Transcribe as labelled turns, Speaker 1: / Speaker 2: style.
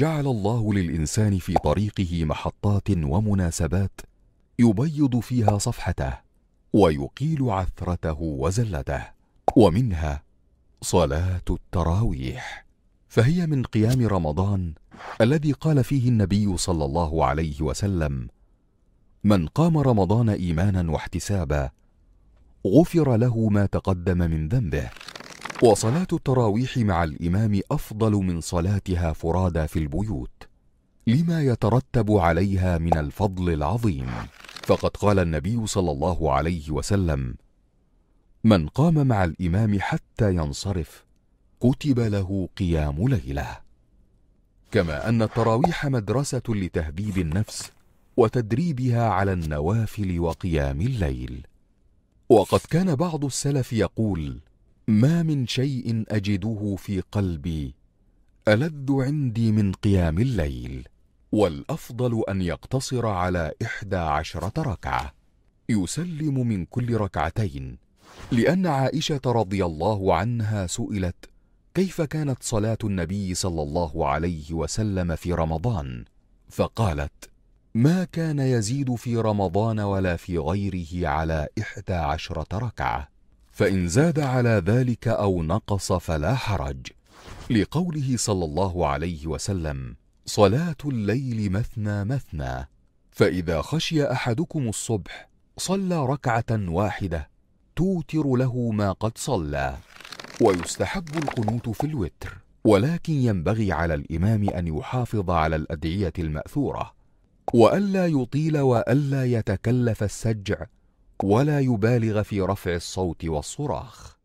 Speaker 1: جعل الله للانسان في طريقه محطات ومناسبات يبيض فيها صفحته ويقيل عثرته وزلته ومنها صلاه التراويح فهي من قيام رمضان الذي قال فيه النبي صلى الله عليه وسلم من قام رمضان ايمانا واحتسابا غفر له ما تقدم من ذنبه وصلاة التراويح مع الإمام أفضل من صلاتها فرادى في البيوت لما يترتب عليها من الفضل العظيم فقد قال النبي صلى الله عليه وسلم من قام مع الإمام حتى ينصرف كتب له قيام ليلة كما أن التراويح مدرسة لتهذيب النفس وتدريبها على النوافل وقيام الليل وقد كان بعض السلف يقول ما من شيء اجده في قلبي ألذ عندي من قيام الليل والأفضل أن يقتصر على إحدى عشرة ركعة يسلم من كل ركعتين لأن عائشة رضي الله عنها سئلت كيف كانت صلاة النبي صلى الله عليه وسلم في رمضان فقالت ما كان يزيد في رمضان ولا في غيره على إحدى عشرة ركعة فإن زاد على ذلك أو نقص فلا حرج لقوله صلى الله عليه وسلم صلاة الليل مثنى مثنى فإذا خشي أحدكم الصبح صلى ركعة واحدة توتر له ما قد صلى ويستحب القنوت في الوتر ولكن ينبغي على الإمام أن يحافظ على الأدعية المأثورة وألا يطيل وألا يتكلف السجع ولا يبالغ في رفع الصوت والصراخ